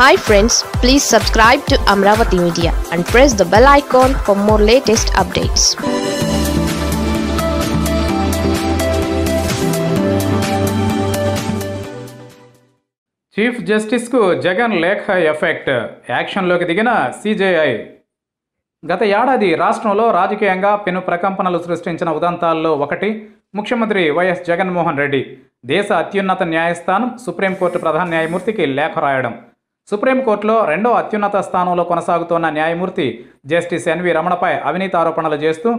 hi friends please subscribe to Amaravati media and press the bell icon for more latest updates chief జస్టిస్కు జగన్ లేఖ effect యాక్షన్లోకి దిగిన CJI గత ఏడాది రాష్ట్రంలో రాజకీయంగా పెను ప్రకంపనలు సృష్టించిన ఉదంతాల్లో ఒకటి ముఖ్యమంత్రి వైఎస్ జగన్మోహన్ రెడ్డి దేశ అత్యున్నత న్యాయస్థానం సుప్రీంకోర్టు ప్రధాన న్యాయమూర్తికి లేఖ రాయడం సుప్రీంకోర్టులో రెండో అత్యున్నత స్థానంలో కొనసాగుతోన్న న్యాయమూర్తి జస్టిస్ ఎన్వి రమణపై అవినీతి ఆరోపణలు చేస్తూ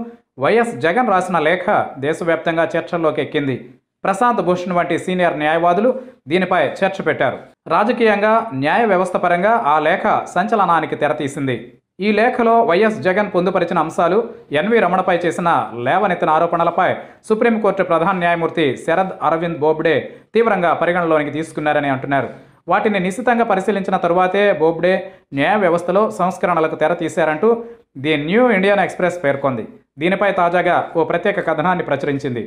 వైఎస్ జగన్ రాసిన లేఖ దేశవ్యాప్తంగా చర్చల్లోకి ఎక్కింది ప్రశాంత్ భూషణ్ వంటి సీనియర్ న్యాయవాదులు దీనిపై చర్చ పెట్టారు రాజకీయంగా న్యాయ వ్యవస్థ పరంగా ఆ లేఖ సంచలనానికి తెరతీసింది ఈ లేఖలో వైఎస్ జగన్ పొందుపరిచిన అంశాలు ఎన్వి రమణపై చేసిన లేవనెత్తిన ఆరోపణలపై సుప్రీంకోర్టు ప్రధాన న్యాయమూర్తి శరద్ అరవింద్ బోబ్డే తీవ్రంగా పరిగణలోనికి తీసుకున్నారని అంటున్నారు వాటిని నిశ్చితంగా పరిశీలించిన తరువాతే బోబ్డే న్యాయ వ్యవస్థలో సంస్కరణలకు తెర తీశారంటూ ది న్యూ ఇండియన్ ఎక్స్ప్రెస్ పేర్కొంది దీనిపై తాజాగా ఓ ప్రత్యేక కథనాన్ని ప్రచురించింది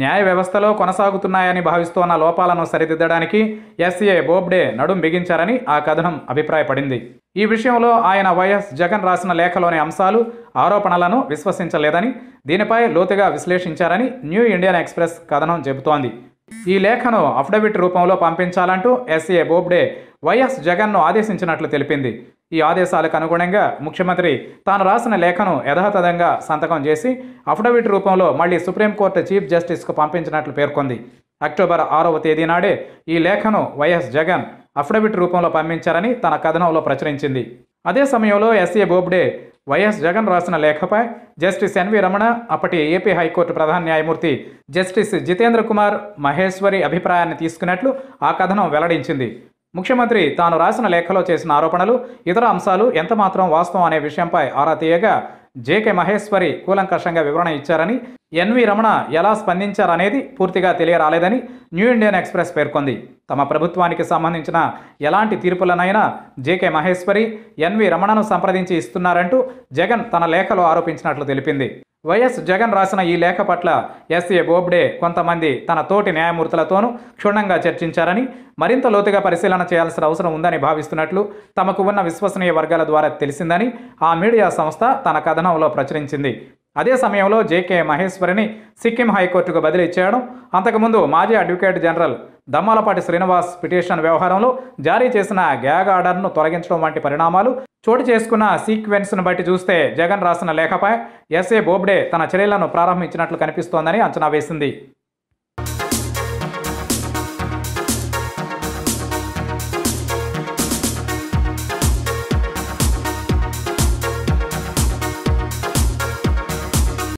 న్యాయ వ్యవస్థలో కొనసాగుతున్నాయని భావిస్తోన్న లోపాలను సరిదిద్దడానికి ఎస్ఏ బోబ్డే నడుం బిగించారని ఆ కథనం అభిప్రాయపడింది ఈ విషయంలో ఆయన వైఎస్ జగన్ రాసిన లేఖలోని అంశాలు ఆరోపణలను విశ్వసించలేదని దీనిపై లోతుగా విశ్లేషించారని న్యూ ఇండియన్ ఎక్స్ప్రెస్ కథనం చెబుతోంది ఈ లేఖను అఫిడవిట్ రూపంలో పంపించాలంటూ ఎస్ఏ బోబ్డే వైఎస్ జగన్ను ఆదేశించినట్లు తెలిపింది ఈ ఆదేశాలకు అనుగుణంగా ముఖ్యమంత్రి తాను రాసిన లేఖను యథాతథంగా సంతకం చేసి అఫిడవిట్ రూపంలో మళ్లీ సుప్రీంకోర్టు చీఫ్ జస్టిస్కు పంపించినట్లు పేర్కొంది అక్టోబర్ ఆరవ తేదీ నాడే ఈ లేఖను వైఎస్ జగన్ అఫిడవిట్ రూపంలో పంపించారని తన కథనంలో ప్రచురించింది అదే సమయంలో ఎస్ఏ బోబ్డే వైఎస్ జగన్ రాసిన లేఖపై జస్టిస్ ఎన్వి రమణ అప్పటి ఏపీ హైకోర్టు ప్రధాన న్యాయమూర్తి జస్టిస్ జితేంద్ర కుమార్ మహేశ్వరి అభిప్రాయాన్ని తీసుకున్నట్లు ఆ కథనం వెల్లడించింది ముఖ్యమంత్రి తాను రాసిన లేఖలో చేసిన ఆరోపణలు ఇతర అంశాలు ఎంతమాత్రం వాస్తవం అనే విషయంపై ఆరా తీయగా జేకే మహేశ్వరి కూలంకషంగా వివరణ ఇచ్చారని ఎన్వి రమణ ఎలా స్పందించారనేది పూర్తిగా తెలియరాలేదని న్యూ ఇండియన్ ఎక్స్ప్రెస్ పేర్కొంది తమ ప్రభుత్వానికి సంబంధించిన ఎలాంటి తీర్పులనైనా జేకే మహేశ్వరి ఎన్వి రమణను సంప్రదించి ఇస్తున్నారంటూ జగన్ తన లేఖలో ఆరోపించినట్లు తెలిపింది వైఎస్ జగన్ రాసిన ఈ లేఖ పట్ల ఎస్ఏ బోబ్డే కొంతమంది తన తోటి న్యాయమూర్తులతోనూ క్షుణ్ణంగా చర్చించారని మరింత లోతుగా పరిశీలన చేయాల్సిన అవసరం ఉందని భావిస్తున్నట్లు తమకు ఉన్న విశ్వసనీయ వర్గాల ద్వారా తెలిసిందని ఆ మీడియా సంస్థ తన కథనంలో ప్రచురించింది అదే సమయంలో జేకే మహేశ్వరిని సిక్కిం హైకోర్టుకు బదిలీ చేయడం అంతకుముందు మాజీ advocate general Dammalapati Srinivas petition వ్యవహారంలో జారీ చేసిన గ్యాగ్ ఆర్డర్ను తొలగించడం వంటి పరిణామాలు చోటు చేసుకున్న సీక్వెన్స్ను బట్టి చూస్తే జగన్ రాసిన లేఖపై ఎస్ఏ బోబ్డే తన చర్యలను ప్రారంభించినట్లు కనిపిస్తోందని అంచనా వేసింది